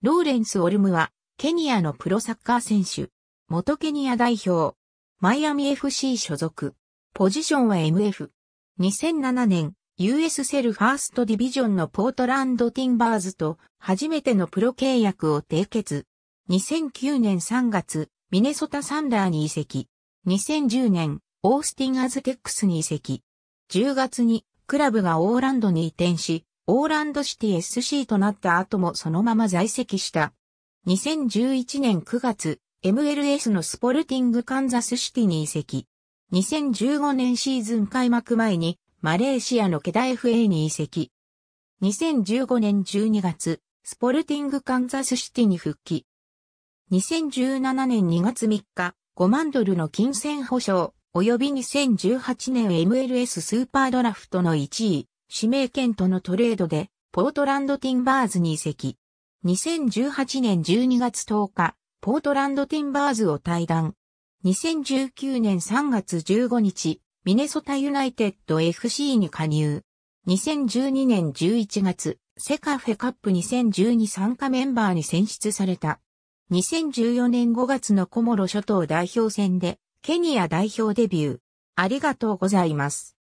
ローレンス・オルムは、ケニアのプロサッカー選手。元ケニア代表。マイアミ FC 所属。ポジションは MF。2007年、US セルファーストディビジョンのポートランドティンバーズと初めてのプロ契約を締結。2009年3月、ミネソタサンダーに移籍。2010年、オースティンアズテックスに移籍。10月にクラブがオーランドに移転し、オーランドシティ SC となった後もそのまま在籍した。2011年9月、MLS のスポルティングカンザスシティに移籍。2015年シーズン開幕前に、マレーシアのケダ FA に移籍。2015年12月、スポルティングカンザスシティに復帰。2017年2月3日、5万ドルの金銭保証、及び2018年 MLS スーパードラフトの1位、指名権とのトレードで、ポートランドティンバーズに移籍。2018年12月10日、ポートランドティンバーズを退団。2019年3月15日、ミネソタユナイテッド FC に加入。2012年11月、セカフェカップ2012参加メンバーに選出された。2014年5月のコモロ諸島代表戦で、ケニア代表デビュー。ありがとうございます。